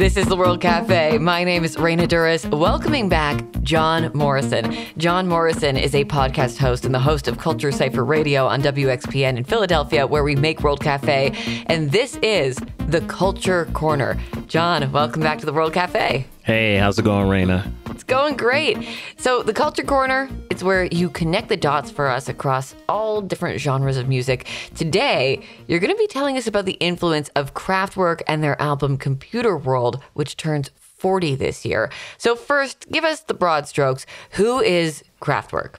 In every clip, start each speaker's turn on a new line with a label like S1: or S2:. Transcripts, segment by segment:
S1: This is the World Cafe. My name is Raina Duras, welcoming back John Morrison. John Morrison is a podcast host and the host of Culture Cipher Radio on WXPN in Philadelphia, where we make World Cafe. And this is the Culture Corner. John, welcome back to the World Cafe.
S2: Hey, how's it going, Raina?
S1: It's going great. So, the Culture Corner it's where you connect the dots for us across all different genres of music. Today, you're going to be telling us about the influence of Kraftwerk and their album Computer World, which turns 40 this year. So, first, give us the broad strokes. Who is Kraftwerk?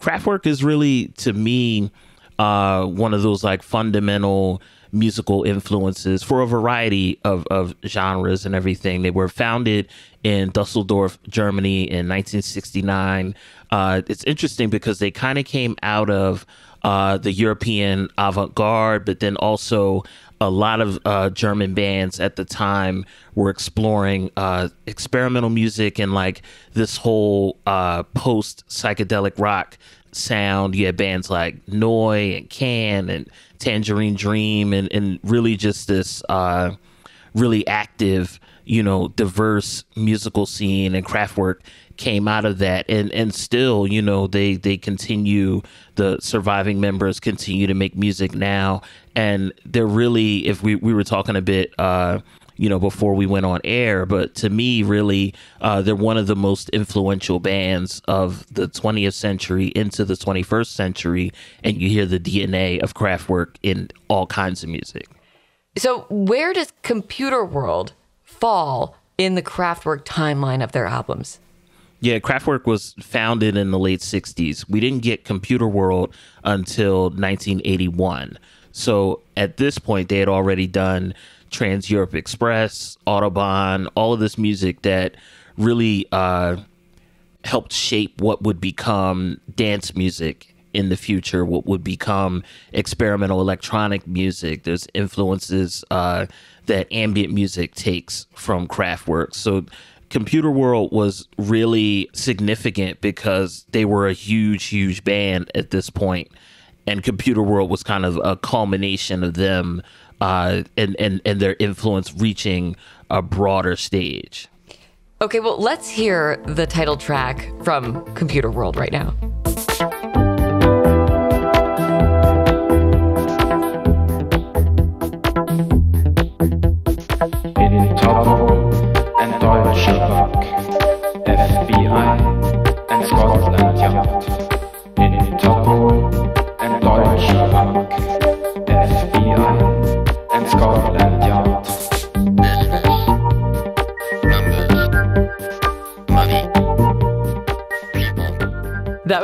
S2: Kraftwerk is really, to me, uh, one of those like fundamental musical influences for a variety of, of genres and everything. They were founded in Dusseldorf, Germany in 1969. Uh, it's interesting because they kind of came out of uh, the European avant garde, but then also a lot of uh, German bands at the time were exploring uh, experimental music and like this whole uh, post psychedelic rock sound. You had bands like Noi and Can and Tangerine Dream, and, and really just this uh, really active, you know, diverse musical scene and craftwork came out of that and and still you know they they continue the surviving members continue to make music now and they're really if we we were talking a bit uh you know before we went on air but to me really uh, they're one of the most influential bands of the 20th century into the 21st century and you hear the dna of kraftwerk in all kinds of music
S1: so where does computer world fall in the kraftwerk timeline of their albums
S2: yeah, Kraftwerk was founded in the late 60s. We didn't get Computer World until 1981. So at this point, they had already done Trans Europe Express, Autobahn, all of this music that really uh, helped shape what would become dance music in the future, what would become experimental electronic music. There's influences uh, that ambient music takes from Kraftwerk. So Computer World was really significant because they were a huge, huge band at this point, and Computer World was kind of a culmination of them uh, and and and their influence reaching a broader stage.
S1: Okay, well, let's hear the title track from Computer World right now.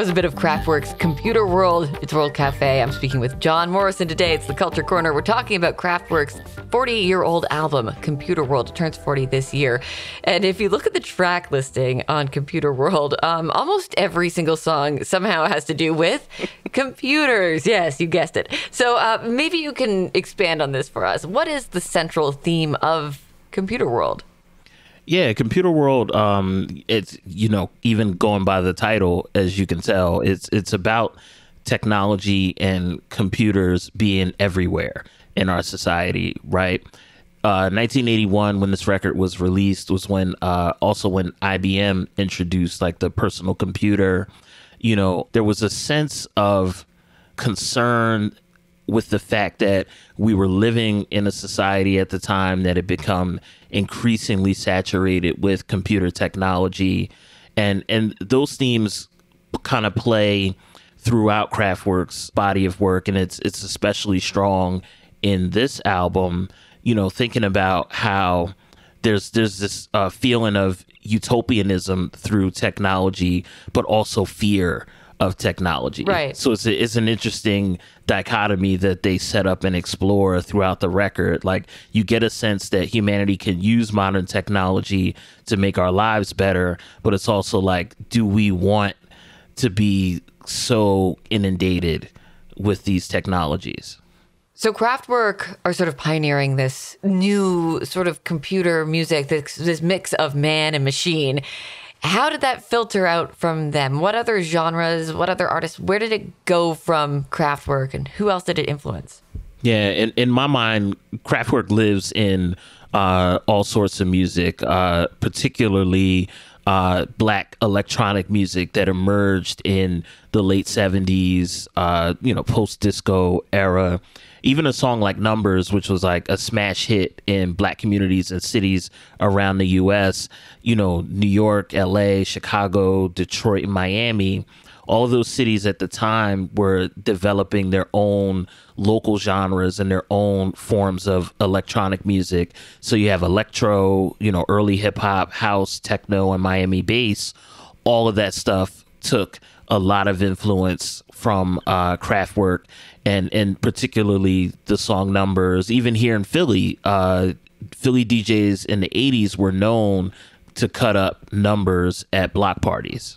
S1: was a bit of Craftworks Computer World. It's World Cafe. I'm speaking with John Morrison today. It's the Culture Corner. We're talking about Craftworks' 40 year old album, Computer World. It turns 40 this year. And if you look at the track listing on Computer World, um, almost every single song somehow has to do with computers. Yes, you guessed it. So uh, maybe you can expand on this for us. What is the central theme of Computer World?
S2: Yeah, Computer World. Um, it's you know even going by the title, as you can tell, it's it's about technology and computers being everywhere in our society, right? Uh, 1981, when this record was released, was when uh, also when IBM introduced like the personal computer. You know, there was a sense of concern with the fact that we were living in a society at the time that had become increasingly saturated with computer technology and and those themes kind of play throughout Kraftwerk's body of work and it's it's especially strong in this album you know thinking about how there's there's this uh, feeling of utopianism through technology but also fear of technology. Right. So it's, a, it's an interesting dichotomy that they set up and explore throughout the record. Like you get a sense that humanity can use modern technology to make our lives better, but it's also like, do we want to be so inundated with these technologies?
S1: So Kraftwerk are sort of pioneering this new sort of computer music, this, this mix of man and machine. How did that filter out from them? What other genres, what other artists, where did it go from Kraftwerk and who else did it influence?
S2: Yeah, in, in my mind, Kraftwerk lives in uh, all sorts of music, uh, particularly uh, black electronic music that emerged in the late 70s, uh, you know, post disco era. Even a song like Numbers, which was like a smash hit in black communities and cities around the US, you know, New York, LA, Chicago, Detroit, Miami all those cities at the time were developing their own local genres and their own forms of electronic music. So you have electro, you know, early hip hop, house, techno, and Miami bass. All of that stuff took a lot of influence from uh, Kraftwerk and and particularly the song numbers. Even here in Philly, uh, Philly DJs in the '80s were known to cut up numbers at block parties.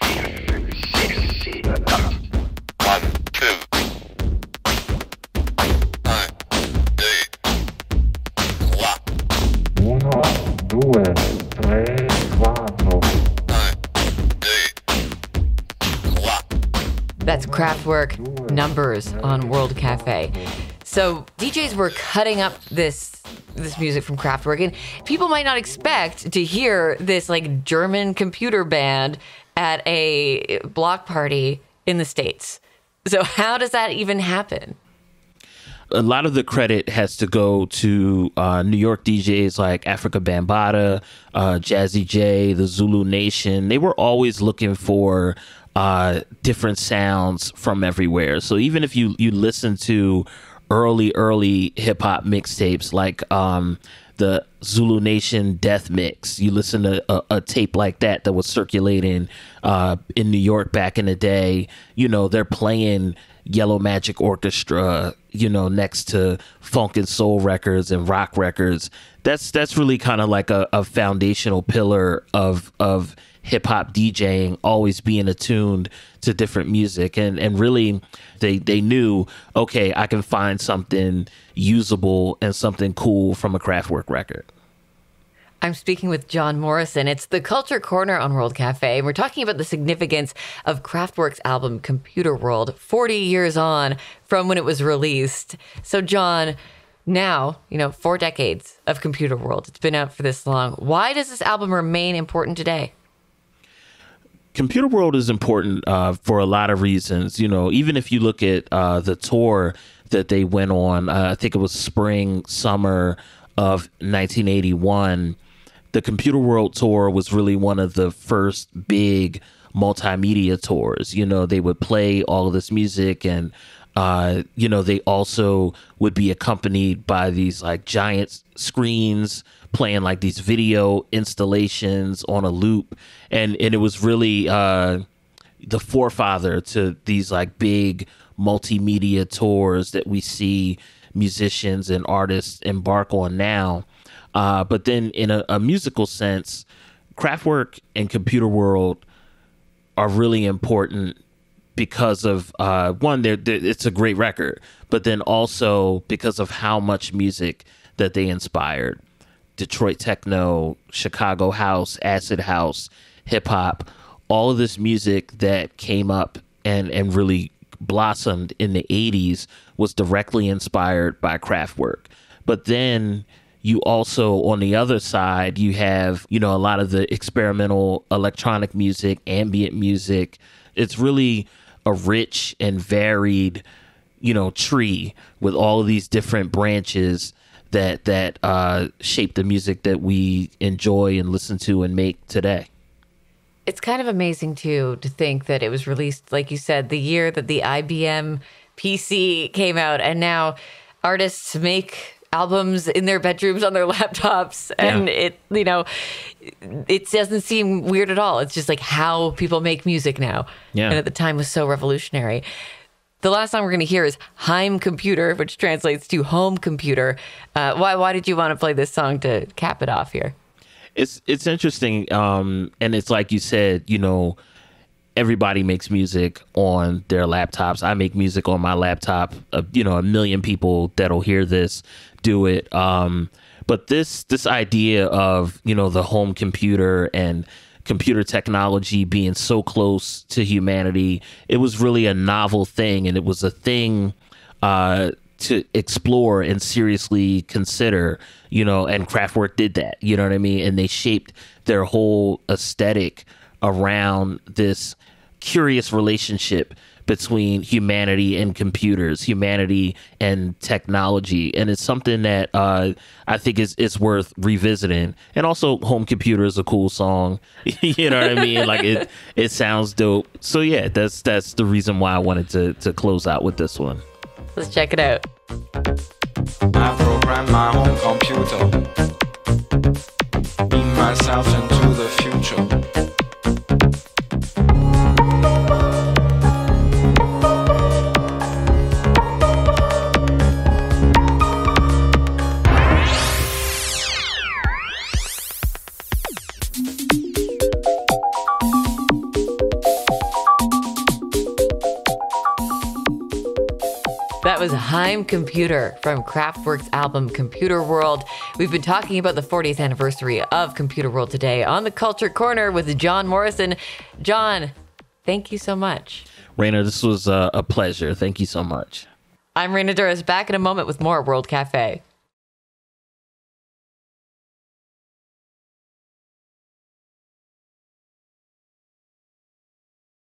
S1: Kraftwerk numbers on World Cafe. So DJs were cutting up this this music from Kraftwerk, and people might not expect to hear this like German computer band at a block party in the states. So how does that even happen?
S2: a lot of the credit has to go to uh, New York DJs like Africa Bambata, uh, Jazzy J, the Zulu Nation. They were always looking for uh, different sounds from everywhere. So even if you you listen to early early hip hop mixtapes like um, the Zulu Nation Death Mix, you listen to a, a tape like that that was circulating uh, in New York back in the day. You know they're playing Yellow Magic Orchestra, you know, next to funk and soul records and rock records. That's that's really kind of like a, a, foundational pillar of of hip hop DJing, always being attuned to different music. And and really they they knew, okay, I can find something usable and something cool from a craftwork record.
S1: I'm speaking with John Morrison. It's the Culture Corner on World Cafe, and we're talking about the significance of Kraftwerk's album Computer World 40 years on from when it was released. So, John, now, you know, four decades of Computer World, it's been out for this long. Why does this album remain important today?
S2: Computer World is important uh, for a lot of reasons. You know, even if you look at uh, the tour that they went on, uh, I think it was spring, summer of 1981 the Computer World Tour was really one of the first big multimedia tours. You know, they would play all of this music and uh, you know, they also would be accompanied by these like giant screens playing like these video installations on a loop. And and it was really uh the forefather to these like big multimedia tours that we see musicians and artists embark on now. Uh, but then, in a, a musical sense, Kraftwerk and Computer World are really important because of uh, one, they're, they're, it's a great record, but then also because of how much music that they inspired Detroit techno, Chicago house, acid house, hip hop, all of this music that came up and, and really blossomed in the 80s was directly inspired by Kraftwerk. But then you also on the other side you have you know a lot of the experimental electronic music ambient music it's really a rich and varied you know tree with all of these different branches that that uh, shape the music that we enjoy and listen to and make today
S1: it's kind of amazing too to think that it was released like you said the year that the IBM PC came out and now artists make albums in their bedrooms on their laptops and yeah. it you know it doesn't seem weird at all it's just like how people make music now yeah. and at the time was so revolutionary the last song we're going to hear is heim computer which translates to home computer uh, why, why did you want to play this song to cap it off here
S2: it's it's interesting um, and it's like you said you know everybody makes music on their laptops. I make music on my laptop. Uh, you know, a million people that'll hear this do it. Um, but this this idea of you know the home computer and computer technology being so close to humanity, it was really a novel thing, and it was a thing. Uh, to explore and seriously consider, you know, and Kraftwerk did that, you know what I mean? And they shaped their whole aesthetic around this curious relationship between humanity and computers, humanity and technology, and it's something that uh, I think is it's worth revisiting. And also, "Home Computer" is a cool song. you know what I mean? Like it, it sounds dope. So yeah, that's that's the reason why I wanted to to close out with this one.
S1: Let's check it out. I program my computer. Beam myself into the I'm Computer from Kraftwerk's album Computer World. We've been talking about the 40th anniversary of Computer World today on the Culture Corner with John Morrison. John, thank you so much.
S2: Raina, this was uh, a pleasure. Thank you so much.
S1: I'm Raina Duras, back in a moment with more World Cafe.